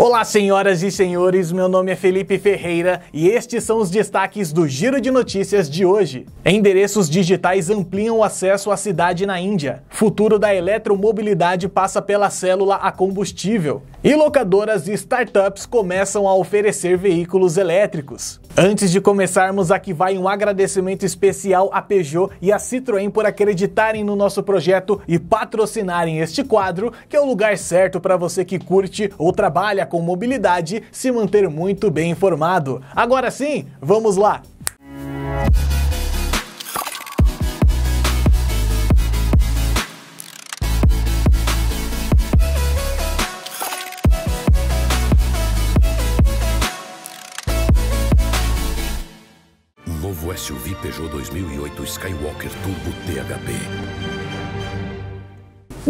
Olá, senhoras e senhores, meu nome é Felipe Ferreira e estes são os destaques do Giro de Notícias de hoje. Endereços digitais ampliam o acesso à cidade na Índia. Futuro da eletromobilidade passa pela célula a combustível. E locadoras e startups começam a oferecer veículos elétricos. Antes de começarmos, aqui vai um agradecimento especial à Peugeot e à Citroën por acreditarem no nosso projeto e patrocinarem este quadro, que é o lugar certo para você que curte ou trabalha com mobilidade se manter muito bem informado. Agora sim, vamos lá! Novo SUV Peugeot 2008 Skywalker Turbo THB.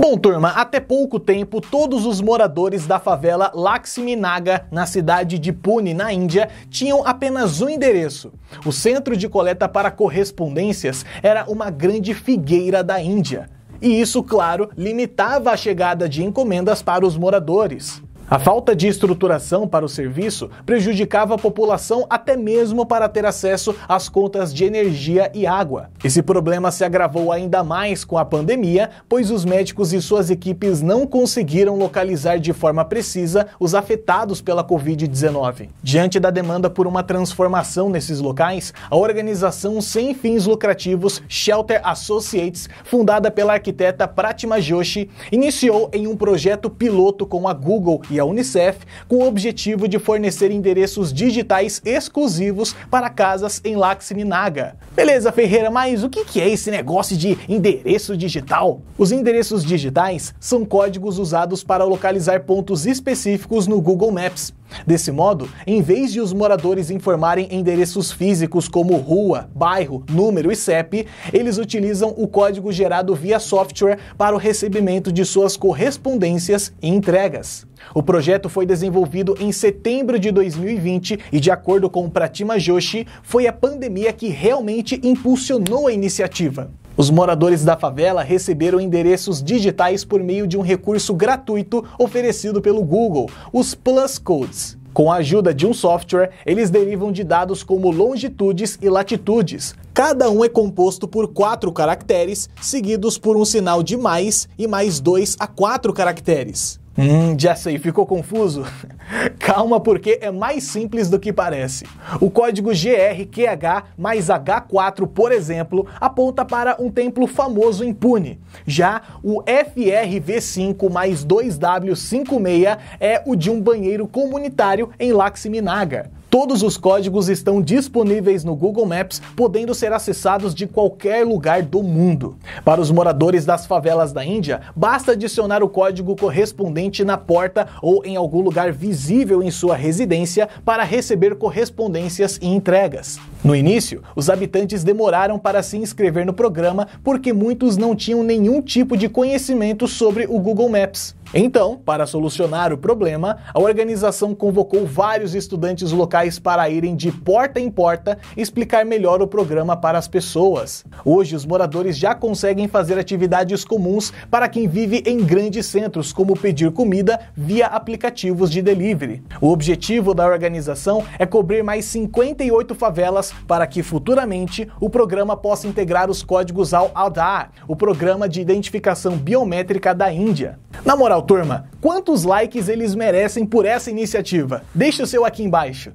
Bom, turma, até pouco tempo, todos os moradores da favela Laxminaga, na cidade de Pune, na Índia, tinham apenas um endereço. O centro de coleta para correspondências era uma grande figueira da Índia. E isso, claro, limitava a chegada de encomendas para os moradores. A falta de estruturação para o serviço prejudicava a população até mesmo para ter acesso às contas de energia e água. Esse problema se agravou ainda mais com a pandemia, pois os médicos e suas equipes não conseguiram localizar de forma precisa os afetados pela Covid-19. Diante da demanda por uma transformação nesses locais, a organização sem fins lucrativos Shelter Associates, fundada pela arquiteta Pratima Joshi, iniciou em um projeto piloto com a Google e e a Unicef, com o objetivo de fornecer endereços digitais exclusivos para casas em Laxminaga. Beleza, Ferreira, mas o que é esse negócio de endereço digital? Os endereços digitais são códigos usados para localizar pontos específicos no Google Maps. Desse modo, em vez de os moradores informarem endereços físicos como rua, bairro, número e CEP, eles utilizam o código gerado via software para o recebimento de suas correspondências e entregas. O projeto foi desenvolvido em setembro de 2020 e, de acordo com o Pratima Joshi, foi a pandemia que realmente impulsionou a iniciativa. Os moradores da favela receberam endereços digitais por meio de um recurso gratuito oferecido pelo Google, os Plus Codes. Com a ajuda de um software, eles derivam de dados como longitudes e latitudes. Cada um é composto por quatro caracteres, seguidos por um sinal de mais e mais dois a quatro caracteres. Hum, já sei, ficou confuso? Calma, porque é mais simples do que parece. O código GRQH mais H4, por exemplo, aponta para um templo famoso impune. Já o FRV5 mais 2W56 é o de um banheiro comunitário em Laxminagar. Todos os códigos estão disponíveis no Google Maps, podendo ser acessados de qualquer lugar do mundo. Para os moradores das favelas da Índia, basta adicionar o código correspondente na porta ou em algum lugar visível em sua residência para receber correspondências e entregas. No início, os habitantes demoraram para se inscrever no programa porque muitos não tinham nenhum tipo de conhecimento sobre o Google Maps. Então, para solucionar o problema, a organização convocou vários estudantes locais para irem de porta em porta explicar melhor o programa para as pessoas. Hoje, os moradores já conseguem fazer atividades comuns para quem vive em grandes centros, como pedir comida via aplicativos de delivery. O objetivo da organização é cobrir mais 58 favelas para que futuramente o programa possa integrar os códigos ao Aadhaar, o Programa de Identificação Biométrica da Índia. Na moral, turma, quantos likes eles merecem por essa iniciativa? Deixe o seu aqui embaixo.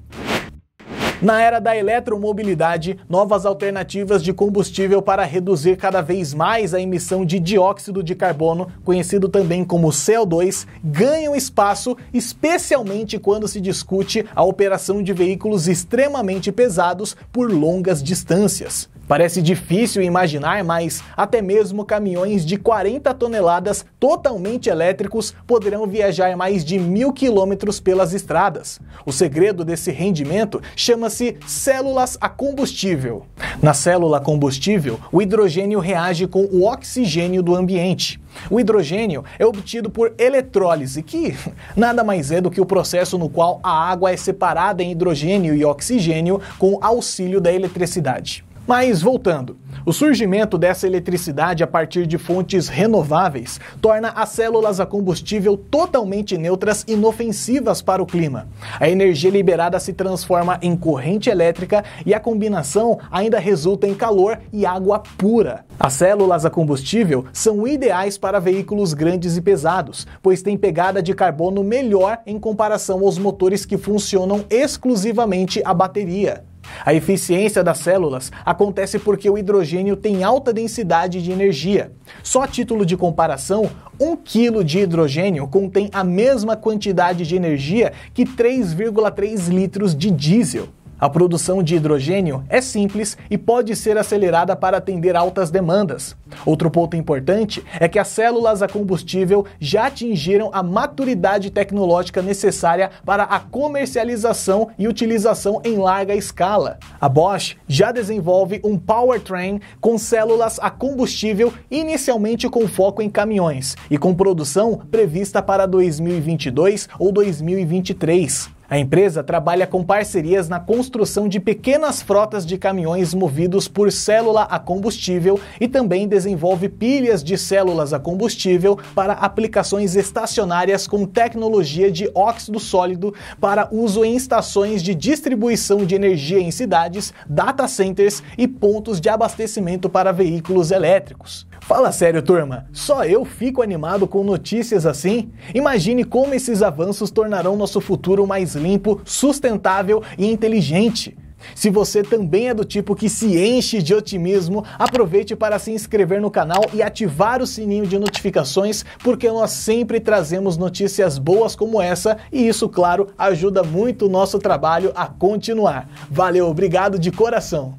Na era da eletromobilidade, novas alternativas de combustível para reduzir cada vez mais a emissão de dióxido de carbono, conhecido também como CO2, ganham espaço, especialmente quando se discute a operação de veículos extremamente pesados por longas distâncias. Parece difícil imaginar, mas até mesmo caminhões de 40 toneladas totalmente elétricos poderão viajar mais de mil quilômetros pelas estradas. O segredo desse rendimento chama-se células a combustível. Na célula combustível, o hidrogênio reage com o oxigênio do ambiente. O hidrogênio é obtido por eletrólise, que nada mais é do que o processo no qual a água é separada em hidrogênio e oxigênio com auxílio da eletricidade. Mas voltando, o surgimento dessa eletricidade a partir de fontes renováveis torna as células a combustível totalmente neutras e inofensivas para o clima. A energia liberada se transforma em corrente elétrica e a combinação ainda resulta em calor e água pura. As células a combustível são ideais para veículos grandes e pesados, pois têm pegada de carbono melhor em comparação aos motores que funcionam exclusivamente a bateria. A eficiência das células acontece porque o hidrogênio tem alta densidade de energia. Só a título de comparação, um quilo de hidrogênio contém a mesma quantidade de energia que 3,3 litros de diesel. A produção de hidrogênio é simples e pode ser acelerada para atender altas demandas. Outro ponto importante é que as células a combustível já atingiram a maturidade tecnológica necessária para a comercialização e utilização em larga escala. A Bosch já desenvolve um powertrain com células a combustível inicialmente com foco em caminhões e com produção prevista para 2022 ou 2023. A empresa trabalha com parcerias na construção de pequenas frotas de caminhões movidos por célula a combustível e também desenvolve pilhas de células a combustível para aplicações estacionárias com tecnologia de óxido sólido para uso em estações de distribuição de energia em cidades, data centers e pontos de abastecimento para veículos elétricos. Fala sério, turma, só eu fico animado com notícias assim? Imagine como esses avanços tornarão nosso futuro mais limpo, sustentável e inteligente. Se você também é do tipo que se enche de otimismo, aproveite para se inscrever no canal e ativar o sininho de notificações, porque nós sempre trazemos notícias boas como essa e isso, claro, ajuda muito o nosso trabalho a continuar. Valeu, obrigado de coração!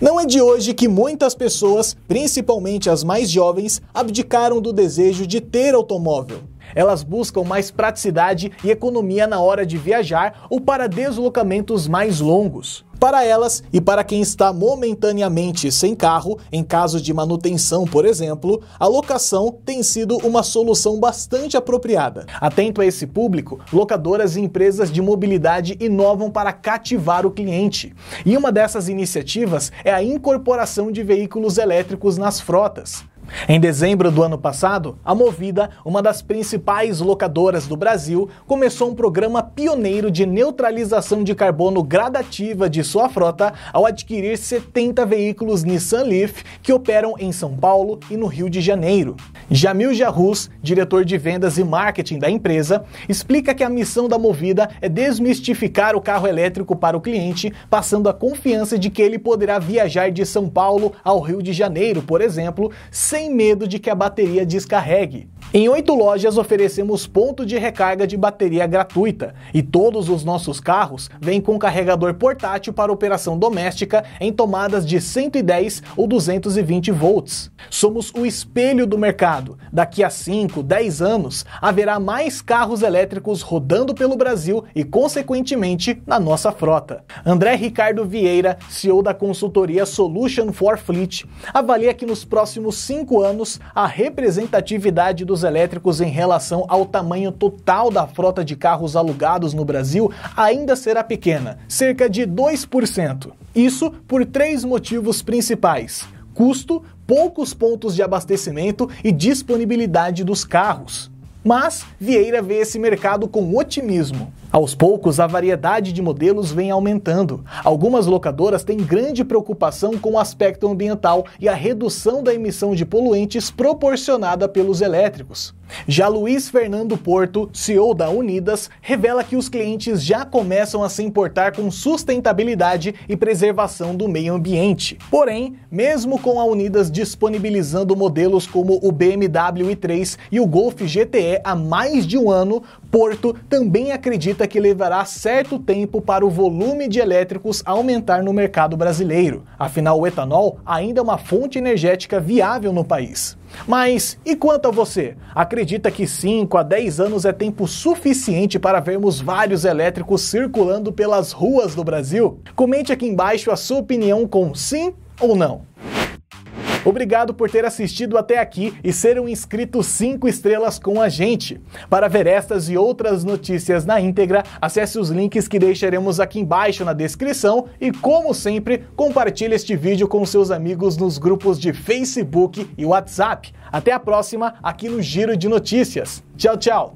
Não é de hoje que muitas pessoas, principalmente as mais jovens, abdicaram do desejo de ter automóvel. Elas buscam mais praticidade e economia na hora de viajar ou para deslocamentos mais longos. Para elas e para quem está momentaneamente sem carro, em caso de manutenção, por exemplo, a locação tem sido uma solução bastante apropriada. Atento a esse público, locadoras e empresas de mobilidade inovam para cativar o cliente. E uma dessas iniciativas é a incorporação de veículos elétricos nas frotas. Em dezembro do ano passado, a Movida, uma das principais locadoras do Brasil, começou um programa pioneiro de neutralização de carbono gradativa de sua frota ao adquirir 70 veículos Nissan Leaf que operam em São Paulo e no Rio de Janeiro. Jamil Jarrus, diretor de vendas e marketing da empresa, explica que a missão da Movida é desmistificar o carro elétrico para o cliente, passando a confiança de que ele poderá viajar de São Paulo ao Rio de Janeiro, por exemplo, sem sem medo de que a bateria descarregue. Em oito lojas oferecemos ponto de recarga de bateria gratuita e todos os nossos carros vêm com carregador portátil para operação doméstica em tomadas de 110 ou 220 volts. Somos o espelho do mercado. Daqui a 5, 10 anos haverá mais carros elétricos rodando pelo Brasil e, consequentemente, na nossa frota. André Ricardo Vieira, CEO da consultoria Solution for Fleet, avalia que nos próximos cinco anos a representatividade dos veículos elétricos em relação ao tamanho total da frota de carros alugados no Brasil ainda será pequena, cerca de 2%. Isso por três motivos principais: custo, poucos pontos de abastecimento e disponibilidade dos carros. Mas Vieira vê esse mercado com otimismo. Aos poucos, a variedade de modelos vem aumentando. Algumas locadoras têm grande preocupação com o aspecto ambiental e a redução da emissão de poluentes proporcionada pelos elétricos. Já Luiz Fernando Porto, CEO da Unidas, revela que os clientes já começam a se importar com sustentabilidade e preservação do meio ambiente. Porém, mesmo com a Unidas disponibilizando modelos como o BMW i3 e o Golf GTE há mais de um ano, Porto também acredita que levará certo tempo para o volume de elétricos aumentar no mercado brasileiro. Afinal, o etanol ainda é uma fonte energética viável no país. Mas e quanto a você? Acredita que 5 a 10 anos é tempo suficiente para vermos vários elétricos circulando pelas ruas do Brasil? Comente aqui embaixo a sua opinião com sim ou não. Obrigado por ter assistido até aqui e ser um inscrito 5 estrelas com a gente. Para ver estas e outras notícias na íntegra, acesse os links que deixaremos aqui embaixo na descrição e, como sempre, compartilhe este vídeo com seus amigos nos grupos de Facebook e WhatsApp. Até a próxima aqui no Giro de Notícias. Tchau, tchau!